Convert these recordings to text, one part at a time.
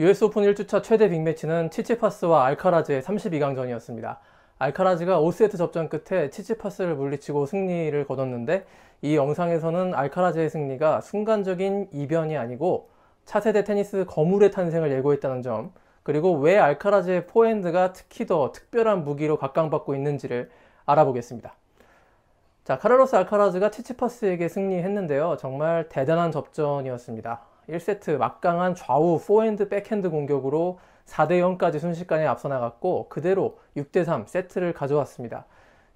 US 오픈 1주차 최대 빅매치는 치치파스와 알카라즈의 32강전이었습니다. 알카라즈가 5세트 접전 끝에 치치파스를 물리치고 승리를 거뒀는데 이 영상에서는 알카라즈의 승리가 순간적인 이변이 아니고 차세대 테니스 거물의 탄생을 예고했다는 점 그리고 왜 알카라즈의 포핸드가 특히 더 특별한 무기로 각광받고 있는지를 알아보겠습니다. 자, 카를로스 알카라즈가 치치파스에게 승리했는데요. 정말 대단한 접전이었습니다. 1세트 막강한 좌우 포핸드 백핸드 공격으로 4대 0까지 순식간에 앞서 나갔고 그대로 6대 3 세트를 가져왔습니다.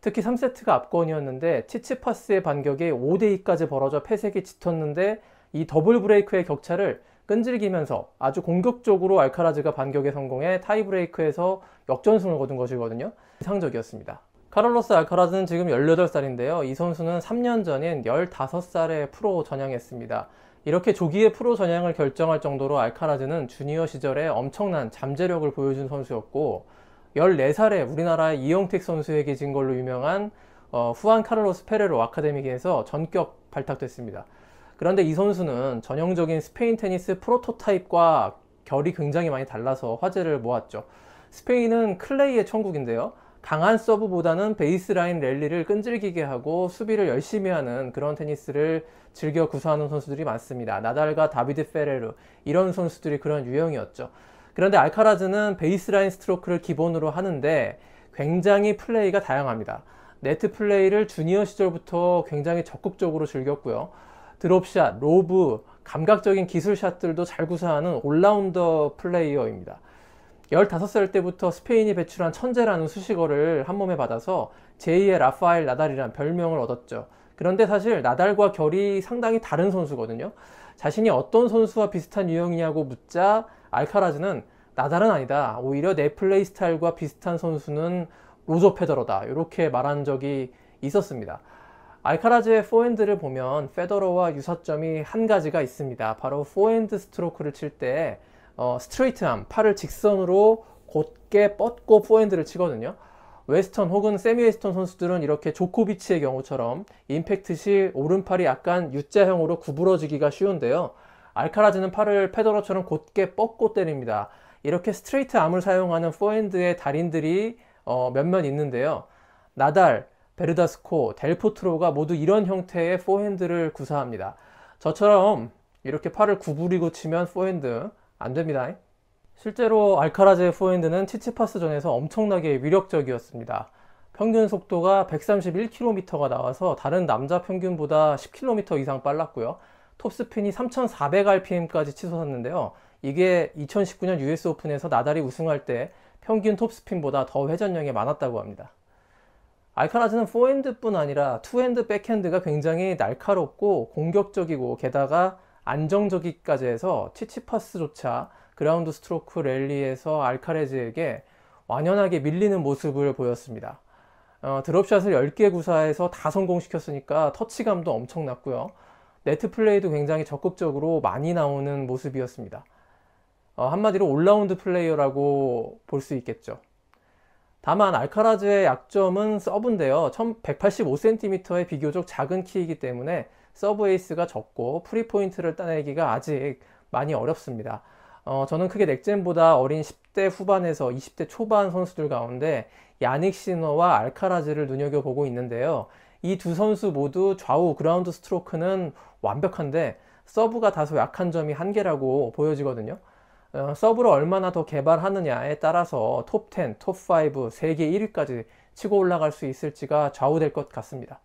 특히 3세트가 압권이었는데 치치파스의 반격에 5대 2까지 벌어져 패색이 짙었는데 이 더블 브레이크의 격차를 끈질기면서 아주 공격적으로 알카라즈가 반격에 성공해 타이브레이크에서 역전승을 거둔 것이거든요. 이상적이었습니다. 카를로스 알카라즈는 지금 18살인데요. 이 선수는 3년 전인 15살에 프로 전향했습니다. 이렇게 조기에 프로 전향을 결정할 정도로 알카라즈는 주니어 시절에 엄청난 잠재력을 보여준 선수였고 14살에 우리나라의 이영택 선수에게 진 걸로 유명한 어, 후안 카를로스 페레로 아카데미에서 전격 발탁됐습니다. 그런데 이 선수는 전형적인 스페인 테니스 프로토타입과 결이 굉장히 많이 달라서 화제를 모았죠. 스페인은 클레이의 천국인데요. 강한 서브보다는 베이스라인 랠리를 끈질기게 하고 수비를 열심히 하는 그런 테니스를 즐겨 구사하는 선수들이 많습니다. 나달과 다비드 페레르 이런 선수들이 그런 유형이었죠. 그런데 알카라즈는 베이스라인 스트로크를 기본으로 하는데 굉장히 플레이가 다양합니다. 네트 플레이를 주니어 시절부터 굉장히 적극적으로 즐겼고요. 드롭샷, 로브, 감각적인 기술샷들도 잘 구사하는 올라운더 플레이어입니다. 15살 때부터 스페인이 배출한 천재라는 수식어를 한 몸에 받아서 제2의 라파엘 나달이란 별명을 얻었죠. 그런데 사실 나달과 결이 상당히 다른 선수거든요. 자신이 어떤 선수와 비슷한 유형이냐고 묻자 알카라즈는 나달은 아니다. 오히려 내 플레이 스타일과 비슷한 선수는 로저 페더러다. 이렇게 말한 적이 있었습니다. 알카라즈의 포핸드를 보면 페더러와 유사점이 한 가지가 있습니다. 바로 포핸드 스트로크를 칠때 어, 스트레이트함, 팔을 직선으로 곧게 뻗고 포핸드를 치거든요. 웨스턴 혹은 세미웨스턴 선수들은 이렇게 조코비치의 경우처럼 임팩트 시 오른팔이 약간 U자형으로 구부러지기가 쉬운데요. 알카라즈는 팔을 페더러처럼 곧게 뻗고 때립니다. 이렇게 스트레이트 암을 사용하는 포핸드의 달인들이 어, 몇몇 있는데요. 나달, 베르다스코, 델포트로가 모두 이런 형태의 포핸드를 구사합니다. 저처럼 이렇게 팔을 구부리고 치면 포핸드, 안 됩니다. 실제로 알카라즈의 포핸드는 치치파스전에서 엄청나게 위력적이었습니다. 평균 속도가 131km가 나와서 다른 남자 평균보다 10km 이상 빨랐고요. 톱스핀이 3,400rpm까지 치솟았는데요. 이게 2019년 US 오픈에서 나달이 우승할 때 평균 톱스핀보다 더 회전량이 많았다고 합니다. 알카라즈는 포핸드뿐 아니라 투핸드 백핸드가 굉장히 날카롭고 공격적이고 게다가 안정적이까지 해서 치치파스조차 그라운드 스트로크 랠리에서 알카레즈에게 완연하게 밀리는 모습을 보였습니다. 어, 드롭샷을 10개 구사해서 다 성공시켰으니까 터치감도 엄청났고요. 네트 플레이도 굉장히 적극적으로 많이 나오는 모습이었습니다. 어, 한마디로 올라운드 플레이어라고 볼 수 있겠죠. 다만 알카라즈의 약점은 서브인데요. 1185cm의 비교적 작은 키이기 때문에 서브웨이스가 적고 프리포인트를 따내기가 아직 많이 어렵습니다. 어, 저는 크게 넥젠보다 어린 10대 후반에서 20대 초반 선수들 가운데 야닉 시너와 알카라즈를 눈여겨보고 있는데요. 이 두 선수 모두 좌우 그라운드 스트로크는 완벽한데 서브가 다소 약한 점이 한계라고 보여지거든요. 어, 서브를 얼마나 더 개발하느냐에 따라서 톱10, 톱5, 세계 1위까지 치고 올라갈 수 있을지가 좌우될 것 같습니다.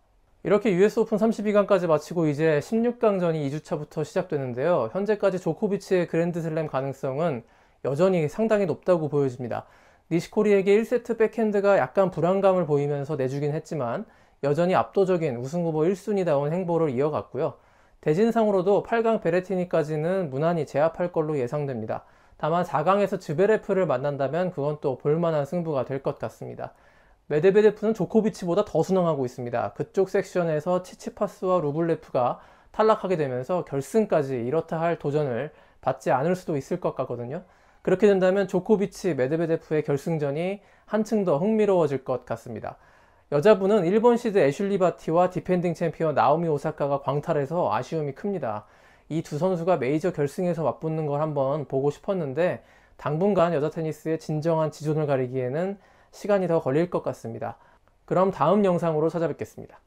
이렇게 US 오픈 32강까지 마치고 이제 16강전이 2주차부터 시작되는데요. 현재까지 조코비치의 그랜드슬램 가능성은 여전히 상당히 높다고 보여집니다. 니시코리에게 1세트 백핸드가 약간 불안감을 보이면서 내주긴 했지만 여전히 압도적인 우승후보 1순위다운 행보를 이어갔고요. 대진상으로도 8강 베레티니까지는 무난히 제압할 걸로 예상됩니다. 다만 4강에서 즈베레프를 만난다면 그건 또 볼만한 승부가 될 것 같습니다. 메데베데프는 조코비치보다 더 순항하고 있습니다. 그쪽 섹션에서 치치파스와 루블레프가 탈락하게 되면서 결승까지 이렇다 할 도전을 받지 않을 수도 있을 것 같거든요. 그렇게 된다면 조코비치, 메데베데프의 결승전이 한층 더 흥미로워질 것 같습니다. 여자분은 일본 시드 애슐리 바티와 디펜딩 챔피언 나오미 오사카가 광탈해서 아쉬움이 큽니다. 이 두 선수가 메이저 결승에서 맞붙는 걸 한번 보고 싶었는데 당분간 여자 테니스의 진정한 지존을 가리기에는 시간이 더 걸릴 것 같습니다. 그럼 다음 영상으로 찾아뵙겠습니다.